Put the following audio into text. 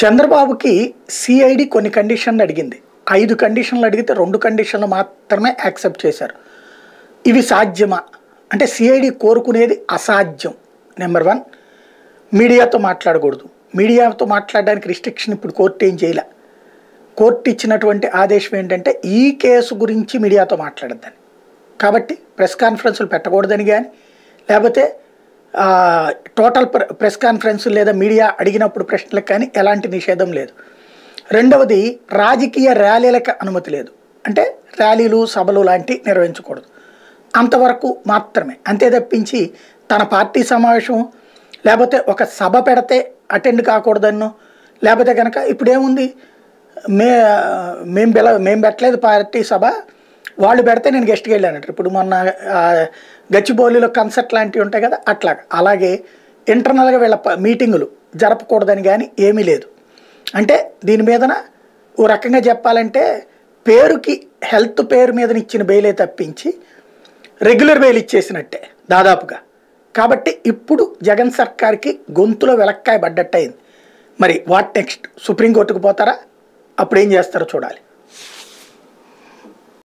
చంద్రబాబుకి సిఐడి కొన్ని కండిషన్లు అడిగింది ఐదు కండిషన్లు అడిగితే రెండు కండిషన్లు మాత్రమే యాక్సెప్ట్ చేశారు ఇవి సాధ్యమా అంటే సిఐడి కోరుకునేది అసాధ్యం నెంబర్ వన్ మీడియాతో మాట్లాడకూడదు మీడియాతో మాట్లాడడానికి రిస్ట్రిక్షన్ ఇప్పుడు కోర్టు ఏం చేయలే కోర్టు ఇచ్చినటువంటి ఆదేశం ఏంటంటే ఈ కేసు గురించి మీడియాతో మాట్లాడద్దని కాబట్టి ప్రెస్ కాన్ఫరెన్స్లు పెట్టకూడదని కానీ లేకపోతే టోటల్ ప్రెస్ కాన్ఫరెన్స్ లేదా మీడియా అడిగినప్పుడు ప్రశ్నలకు కానీ ఎలాంటి నిషేధం లేదు రెండవది రాజకీయ ర్యాలీలకు అనుమతి లేదు అంటే ర్యాలీలు సభలు లాంటి నిర్వహించకూడదు అంతవరకు మాత్రమే అంతే తప్పించి తన పార్టీ సమావేశం లేకపోతే ఒక సభ పెడితే అటెండ్ కాకూడదన్నో లేకపోతే కనుక ఇప్పుడేముంది మే మేము పిల మేము పెట్టలేదు పార్టీ సభ వాళ్ళు పెడితే నేను గెస్ట్కి వెళ్ళానట ఇప్పుడు మొన్న గచ్చిబౌలిలో కన్సర్ట్ లాంటివి ఉంటాయి కదా అట్లా అలాగే ఇంటర్నల్గా వీళ్ళ మీటింగులు జరపకూడదని కానీ ఏమీ లేదు అంటే దీని మీదన ఓ రకంగా చెప్పాలంటే పేరుకి హెల్త్ పేరు మీద ఇచ్చిన బెయిలే తప్పించి రెగ్యులర్ బెయిల్ ఇచ్చేసినట్టే దాదాపుగా కాబట్టి ఇప్పుడు జగన్ సర్కార్కి గొంతులో వెలక్కాయ పడ్డట్టయింది మరి వాట్ నెక్స్ట్ సుప్రీంకోర్టుకు పోతారా అప్పుడు ఏం చేస్తారో చూడాలి